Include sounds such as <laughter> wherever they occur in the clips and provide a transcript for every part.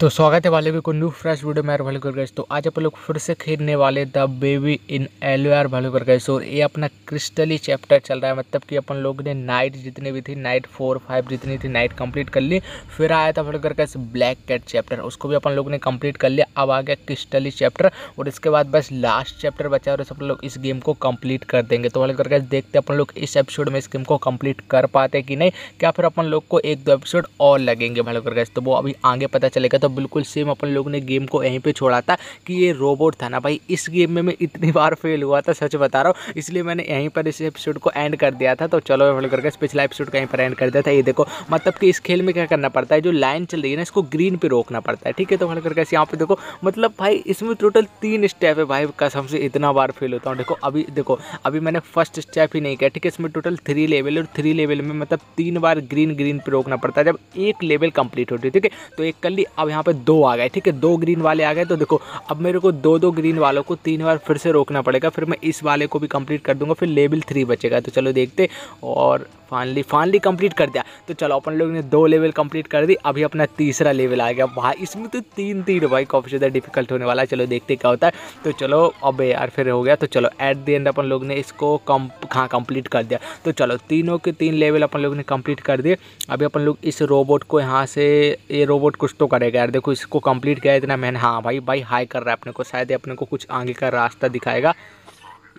तो स्वागत है वाले भी को न्यू फ्रेश वीडियो में भालू कर गए तो आज आप लोग फिर से खरीदने वाले द बेबी इन एलो आर भालू कर गए और ये अपना क्रिस्टली चैप्टर चल रहा है मतलब कि अपन लोग ने नाइट जितनी भी थी नाइट फोर फाइव जितनी थी नाइट कंप्लीट कर ली फिर आया था भालू कर गए ब्लैक कैट चैप्टर उसको भी अपन लोग ने कम्प्लीट कर लिया अब आ गया क्रिस्टली चैप्टर और इसके बाद बस लास्ट चैप्टर बचा और सब लोग इस गेम को कम्प्लीट कर देंगे तो भालू कर गए देखते अपन लोग इस एपिसोड में इस गेम को कम्प्लीट कर पाते कि नहीं क्या फिर अपन लोग को एक दो एपिसोड और लगेंगे भालू कर गए तो वो अभी आगे पता चलेगा तो था बिल्कुल सेम अपन लोगों ने गेम को यहीं पर छोड़ा था कि ये रोबोट था ना भाई इस गेम में मैं इतनी बार फेल हुआ था सच बता रहा हूँ इसलिए मैंने यहीं पर इस एपिसोड को एंड कर दिया था तो चलो फॉलो करके पिछला एपिसोड कहीं पर एंड कर दिया था ये देखो मतलब कि इस खेल में क्या करना पड़ता है जो लाइन चल रही है ना इसको ग्रीन पर रोकना पड़ता है ठीक है तो फॉलो करके यहाँ पर देखो मतलब भाई इसमें टोटल तीन स्टेप है भाई कसम से इतना बार फेल होता हूँ देखो अभी देखो अभी मैंने फर्स्ट स्टेप ही नहीं किया ठीक है इसमें टोटल थ्री लेवल और थ्री लेवल में मतलब तीन बार ग्रीन ग्रीन पर रोकना पड़ता है जब एक लेवल कंप्लीट होती है ठीक है तो एक कर ली अब यहाँ पे दो आ गए ठीक है दो ग्रीन वाले आ गए तो देखो अब मेरे को दो दो ग्रीन वालों को तीन बार फिर से रोकना पड़ेगा फिर मैं इस वाले को भी कंप्लीट कर दूंगा फिर लेवल थ्री बचेगा तो चलो देखते और फाइनली फाइनली कंप्लीट कर दिया तो चलो अपन लोग ने दो लेवल कंप्लीट कर दी अभी अपना तीसरा लेवल आ गया भाई इसमें तो तीन तीन भाई काफ़ी ज़्यादा डिफिकल्ट होने वाला है चलो देखते क्या होता है तो चलो अब यार फिर हो गया तो चलो एट द एंड अपन लोग ने इसको कम हाँ कंप्लीट कर दिया तो चलो तीनों के तीन लेवल अपन लोग ने कम्प्लीट कर दिए अभी अपन लोग इस रोबोट को यहाँ से ये रोबोट कुछ तो करेगा यार देखो इसको कंप्लीट किया इतना मैंने हाँ भाई भाई हाई कर रहा है अपने को शायद अपने को कुछ आगे का रास्ता दिखाएगा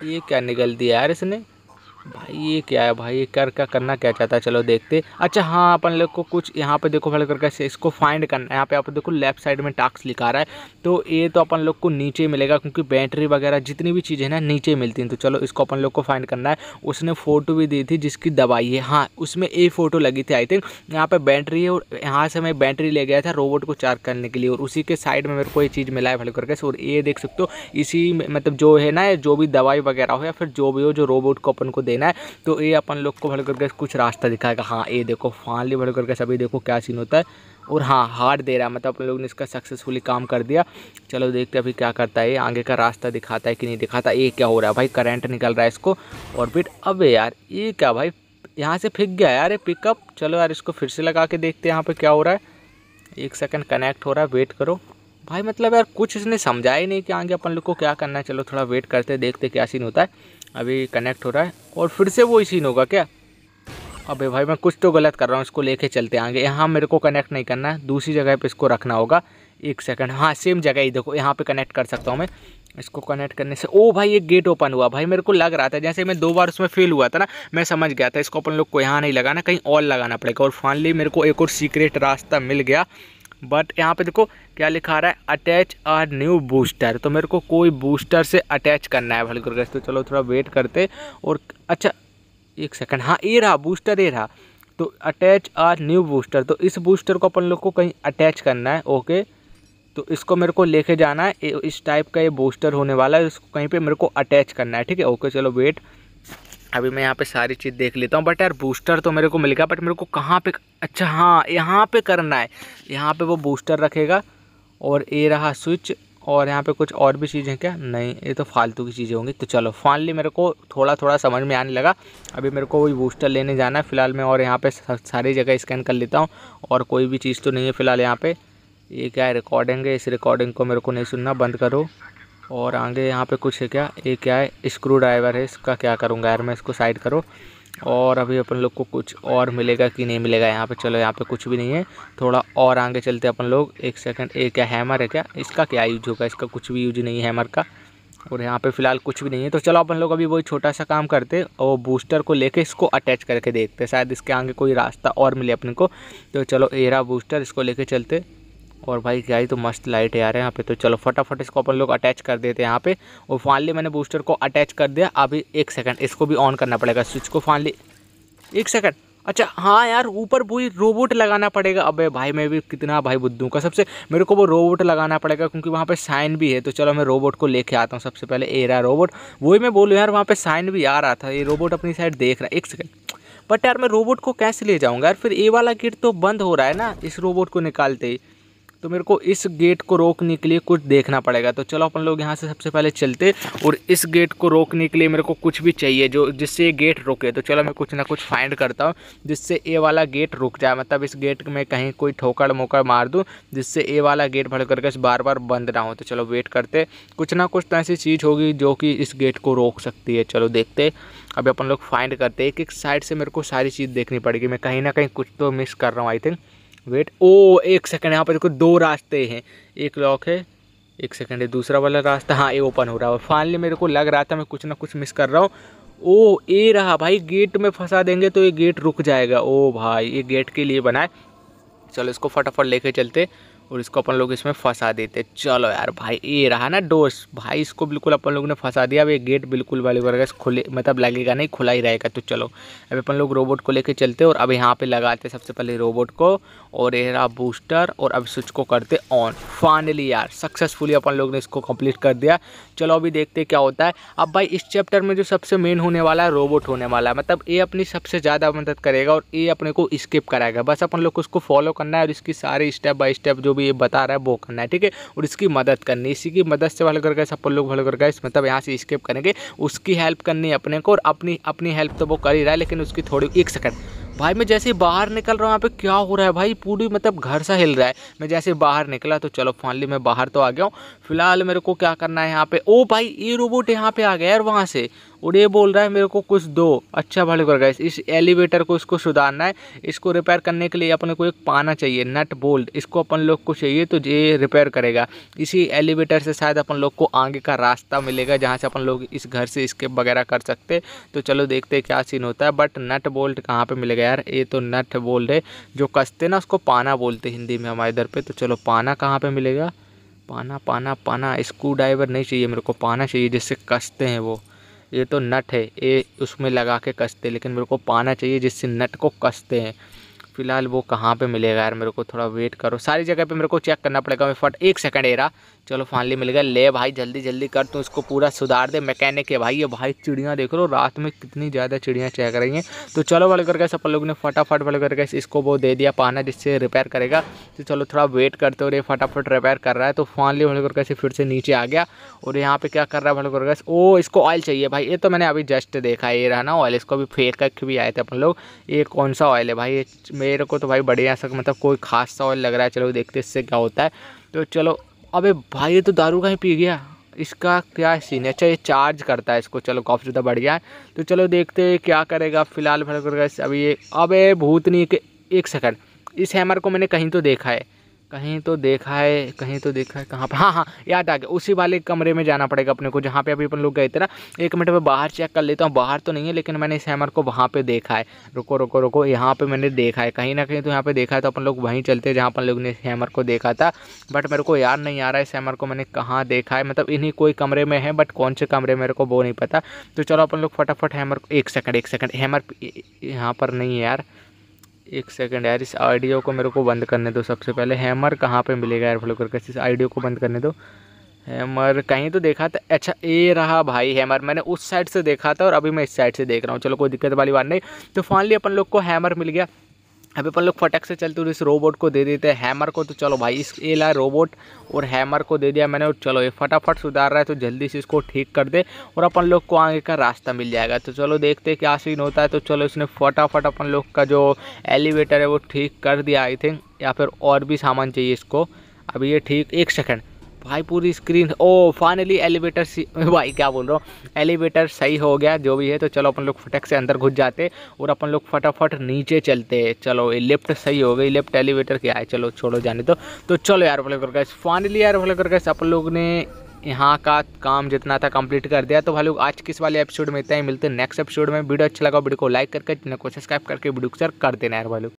ये क्या निकल दिया यार इसने भाई ये क्या है भाई ये कर क्या करना क्या चाहता है चलो देखते अच्छा हाँ अपन लोग को कुछ यहाँ पे देखो मतलब करके इसको फाइंड करना है यहाँ पे आप देखो लेफ्ट साइड में टास्क लिखा रहा है तो ये तो अपन लोग को नीचे मिलेगा क्योंकि बैटरी वगैरह जितनी भी चीज़ें ना नीचे मिलती हैं तो चलो इसको अपन लोग को फाइंड करना है उसने फ़ोटो भी दी थी जिसकी दवाई है हाँ उसमें ए फ़ोटो लगी थी आई थिंक यहाँ पर बैटरी है और यहाँ से मैं बैटरी ले गया था रोबोट को चार्ज करने के लिए और उसी के साइड में मेरे को ये चीज़ मिला है भले करके और ये देख सकते हो इसी मतलब जो है ना जो भी दवाई वगैरह हो या फिर जो भी हो जो रोबोट को अपन को दे देना है तो ये अपन लोग को भले करके कुछ रास्ता दिखाएगा हाँ ये देखो फाइनली भले करके सभी देखो क्या सीन होता है और हाँ हार्ड दे रहा है मतलब अपन लोग ने इसका सक्सेसफुली काम कर दिया चलो देखते अभी क्या करता है आगे का रास्ता दिखाता है कि नहीं दिखाता ये क्या हो रहा है भाई करेंट निकल रहा है इसको और फिर अब यार ये क्या भाई यहाँ से फेंक गया यार ये पिकअप चलो यार इसको फिर से लगा के देखते हैं यहाँ पर क्या हो रहा है एक सेकंड कनेक्ट हो रहा है वेट करो भाई मतलब यार कुछ इसने समझा ही नहीं कि आगे अपन लोग को क्या करना है चलो थोड़ा वेट करते देखते क्या सीन होता है अभी कनेक्ट हो रहा है और फिर से वही सीन होगा क्या अबे भाई मैं कुछ तो गलत कर रहा हूँ इसको लेके चलते आगे यहाँ मेरे को कनेक्ट नहीं करना है दूसरी जगह पे इसको रखना होगा एक सेकंड हाँ सेम जगह ही देखो यहाँ पे कनेक्ट कर सकता हूँ मैं इसको कनेक्ट करने से ओ भाई एक गेट ओपन हुआ भाई मेरे को लग रहा था जैसे मैं दो बार उसमें फेल हुआ था ना मैं समझ गया था इसको अपन लोग को यहाँ नहीं लगाना कहीं और लगाना पड़ेगा और फाइनली मेरे को एक और सीक्रेट रास्ता मिल गया बट यहाँ पे देखो क्या लिखा रहा है अटैच अ न्यू बूस्टर तो मेरे को कोई बूस्टर से अटैच करना है भलकर गैस तो चलो थोड़ा वेट करते और अच्छा एक सेकंड हाँ ए रहा बूस्टर ए रहा तो अटैच अ न्यू बूस्टर तो इस बूस्टर को अपन लोग को कहीं अटैच करना है ओके तो इसको मेरे को लेके जाना है इस टाइप का ये बूस्टर होने वाला है इसको कहीं पर मेरे को अटैच करना है ठीक है ओके चलो वेट अभी मैं यहाँ पे सारी चीज़ देख लेता हूँ बट यार बूस्टर तो मेरे को मिल गया बट मेरे को कहाँ पे अच्छा हाँ यहाँ पे करना है यहाँ पे वो बूस्टर रखेगा और ये रहा स्विच और यहाँ पे कुछ और भी चीज़ें क्या नहीं ये तो फालतू की चीज़ें होंगी तो चलो फाइनली मेरे को थोड़ा थोड़ा समझ में आने लगा अभी मेरे को वही बूस्टर लेने जाना है फ़िलहाल मैं और यहाँ पर सारी जगह स्कैन कर लेता हूँ और कोई भी चीज़ तो नहीं है फ़िलहाल यहाँ पर ये क्या रिकॉर्डिंग है इस रिकॉर्डिंग को मेरे को नहीं सुनना बंद करो और आगे यहाँ पे कुछ है क्या ये क्या है स्क्रू ड्राइवर है इसका क्या करूँगा यार मैं इसको साइड करो और अभी अपन लोग को कुछ और मिलेगा कि नहीं मिलेगा यहाँ पे चलो यहाँ पे कुछ भी नहीं है थोड़ा और आगे चलते अपन लोग एक सेकंड एक क्या हैमर है क्या इसका क्या यूज होगा इसका कुछ भी यूज नहीं है हैमर का और यहाँ पे फ़िलहाल कुछ भी नहीं है तो चलो अपन लोग अभी वही छोटा सा काम करते और बूस्टर को लेके इसको अटैच करके देखते शायद इसके आगे कोई रास्ता और मिले अपने को तो चलो एरा बूस्टर इसको लेके चलते और भाई क्या तो मस्त लाइट है यार यहाँ पे तो चलो फटाफट इसको अपन लोग अटैच कर देते हैं यहाँ पे और फाइनली मैंने बूस्टर को अटैच कर दिया अभी एक सेकंड इसको भी ऑन करना पड़ेगा स्विच को फाइनली एक सेकंड अच्छा हाँ यार ऊपर वही रोबोट लगाना पड़ेगा अबे भाई मैं भी कितना भाई बुद्धू का सबसे मेरे को वो रोबोट लगाना पड़ेगा क्योंकि वहाँ पे साइन भी है तो चलो मैं रोबोट को लेके आता हूँ सबसे पहले एरा रोबोट वही मैं बोलूँ यार वहाँ पे साइन भी आ रहा था ये रोबोट अपनी साइड देख रहा है एक सेकेंड बट यार मैं रोबोट को कैसे ले जाऊँगा यार फिर ए वाला गेट तो बंद हो रहा है ना इस रोबोट को निकालते ही तो मेरे को इस गेट को रोकने के लिए कुछ देखना पड़ेगा तो चलो अपन लोग यहाँ से सबसे पहले चलते और इस गेट को रोकने के लिए मेरे को कुछ भी चाहिए जो जिससे ये गेट रुके तो चलो मैं कुछ ना कुछ फाइंड करता हूँ जिससे ए वाला गेट रुक जाए मतलब इस गेट में कहीं कोई ठोकर मोकर मार दूँ जिससे ए वाला गेट भर करके बार बार बंद ना हो तो चलो वेट करते कुछ ना कुछ तो ऐसी चीज़ होगी जो कि इस गेट को रोक सकती है चलो देखते अभी अपन लोग फाइंड करते एक एक साइड से मेरे को सारी चीज़ देखनी पड़ेगी मैं कहीं ना कहीं कुछ तो मिस कर रहा हूँ आई थिंक वेट ओ एक सेकंड यहाँ पर देखो दो रास्ते हैं एक लॉक है एक सेकंड है दूसरा वाला रास्ता हाँ ये ओपन हो रहा है फाइनली मेरे को लग रहा था मैं कुछ ना कुछ मिस कर रहा हूँ ओ ए रहा भाई गेट में फंसा देंगे तो ये गेट रुक जाएगा ओ भाई ये गेट के लिए बनाए चलो इसको फटाफट लेके चलते और इसको अपन लोग इसमें फंसा देते चलो यार भाई ये रहा ना डोस भाई इसको बिल्कुल अपन लोग ने फंसा दिया अब ये गेट बिल्कुल वाली वर्ग खुले मतलब लगेगा नहीं खुला ही रहेगा तो चलो अब अपन लोग रोबोट को लेके चलते और अब यहाँ पे लगाते सबसे पहले रोबोट को और ये रहा बूस्टर और अब स्विच को करते ऑन फाइनली यार सक्सेसफुली अपन लोग ने इसको कम्प्लीट कर दिया चलो अभी देखते क्या होता है अब भाई इस चैप्टर में जो सबसे मेन होने वाला है रोबोट होने वाला है मतलब ये अपनी सबसे ज़्यादा मदद करेगा और ये अपने को स्किप कराएगा बस अपन लोग को उसको फॉलो करना है और इसकी सारे स्टेप बाई स्टेप जो भी ये बता रहा है वो करना है ठीक है और इसकी मदद करनी इसी की मदद से वाले करके सब लोग भले करके मतलब यहाँ से स्केप करेंगे उसकी हेल्प करनी है अपने को और अपनी अपनी हेल्प तो वो कर ही रहा है लेकिन उसकी थोड़ी एक सेकंड भाई मैं जैसे ही बाहर निकल रहा हूँ यहाँ पे क्या हो रहा है भाई पूरी मतलब घर सा हिल रहा है मैं जैसे बाहर निकला तो चलो फाइनली मैं बाहर तो आ गया हूँ फिलहाल मेरे को क्या करना है यहाँ पे ओ भाई ये रोबोट यहाँ पे आ गया यार वहाँ से और ये बोल रहा है मेरे को कुछ दो अच्छा भले कर गए इस एलिवेटर को इसको सुधारना है इसको रिपेयर करने के लिए अपने को एक पाना चाहिए नट बोल्ट इसको अपन लोग को चाहिए तो ये रिपेयर करेगा इसी एलिवेटर से शायद अपन लोग को आगे का रास्ता मिलेगा जहाँ से अपन लोग इस घर से इसके वगैरह कर सकते तो चलो देखते क्या सीन होता है बट नट बोल्ट कहाँ पर मिलेगा यार ये तो नट बोल्ट है जो कसते ना उसको पाना बोलते हिंदी में हमारे इधर पर तो चलो पाना कहाँ पर मिलेगा पाना पाना पाना स्क्रू ड्राइवर नहीं चाहिए मेरे को पाना चाहिए जिससे कसते हैं वो ये तो नट है ये उसमें लगा के कसते लेकिन मेरे को पाना चाहिए जिससे नट को कसते हैं फ़िलहाल वो कहाँ पे मिलेगा यार मेरे को थोड़ा वेट करो सारी जगह पे मेरे को चेक करना पड़ेगा मैं फट एक सेकंड एरा चलो फाइनली मिल गया ले भाई जल्दी जल्दी कर तू इसको पूरा सुधार दे मैकेनिक है भाई ये भाई चिड़ियाँ देख लो रात में कितनी ज़्यादा चिड़ियाँ चेक रही हैं तो चलो बल करके सब लोग ने फटाफट बल करके इसको वो दे दिया पाना जिससे रिपेयर करेगा तो चलो थोड़ा वेट करते हो रे फटाफट रिपेयर कर रहा है तो फाइनली बल करके फिर से नीचे आ गया और यहाँ पर क्या कर रहा है बल करके ओ इसको ऑयल चाहिए भाई ये तो मैंने अभी जस्ट देखा ये रहा ना ऑयल इसको अभी फेंक के भी आए थे अपन लोग ये कौन सा ऑयल है भाई मेरे को तो भाई बढ़िया सा मतलब कोई खास सा ऑयल लग रहा है चलो देखते इससे क्या होता है तो चलो अबे भाई ये तो दारू का ही पी गया इसका क्या सीन है अच्छा ये चार्ज करता है इसको चलो काफ़ी ज़्यादा बढ़ गया है तो चलो देखते हैं क्या करेगा फ़िलहाल फिलहाल अभी ये अब भूतनी के एक सेकंड इस हैमर को मैंने कहीं तो देखा है कहीं तो देखा है कहीं तो देखा है कहाँ पर हाँ हाँ याद आ गया उसी वाले कमरे में जाना पड़ेगा अपने को जहाँ पे अभी अपन लोग गए थे ना एक मिनट में बाहर चेक कर लेता हूँ बाहर तो नहीं है लेकिन मैंने इस हैमर को वहाँ पे देखा है रुको रुको रुको यहाँ पे मैंने देखा है कहीं ना कहीं तो यहाँ पे देखा है तो अपन लोग वहीं चलते जहाँ अपन लोग ने इस हैमर को देखा था बट मेरे को याद नहीं आ रहा है इस हैमर को मैंने कहाँ देखा है मतलब इन्हीं कोई कमरे में है बट कौन से कमरे मेरे को वो नहीं पता तो चलो अपन लोग फटाफट हैमर एक सेकेंड एक सेकेंड हैमर यहाँ पर नहीं है यार एक सेकंड यार इस आइडियो को मेरे को बंद करने दो सबसे पहले हैमर कहाँ पे मिलेगा यार फ्लो करके इस आइडियो को बंद करने दो हैमर कहीं तो देखा था अच्छा ये रहा भाई हैमर मैंने उस साइड से देखा था और अभी मैं इस साइड से देख रहा हूँ चलो कोई दिक्कत वाली बात नहीं तो फाइनली अपन लोग को हैमर मिल गया अभी अपन लोग फटक से चलते हुए इस रोबोट को दे देते हैं हैमर को तो चलो भाई इस ये ला रोबोट और हैमर को दे दिया मैंने और चलो ये फटाफट सुधार रहा है तो जल्दी से इसको ठीक कर दे और अपन लोग को आगे का रास्ता मिल जाएगा तो चलो देखते हैं क्या सीन होता है तो चलो इसने फटाफट अपन लोग का जो एलिवेटर है वो ठीक कर दिया आई थिंक या फिर और भी सामान चाहिए इसको अभी ये ठीक एक सेकेंड भाई पूरी स्क्रीन ओ फाइनली एलिवेटर <laughs> भाई क्या बोल रहा हूँ एलिवेटर सही हो गया जो भी है तो चलो अपन लोग फटक से अंदर घुस जाते और अपन लोग फटाफट नीचे चलते चलो ये लेफ्ट सही हो गई लेफ्ट एलिवेटर क्या है चलो छोड़ो जाने तो तो चलो यार भले कर गए फाइनली यार भले कर गए अपन लोग ने यहाँ का काम जितना था कंप्लीट कर दिया तो भाई लोग आज किस वाले एपिसोड में इतना ही मिलते हैं नेक्स्ट एपिसोड में वीडियो अच्छा लगा वीडियो को लाइक करके चैनल को सब्सक्राइब करके वीडियो शेयर कर देना यार भाई लोग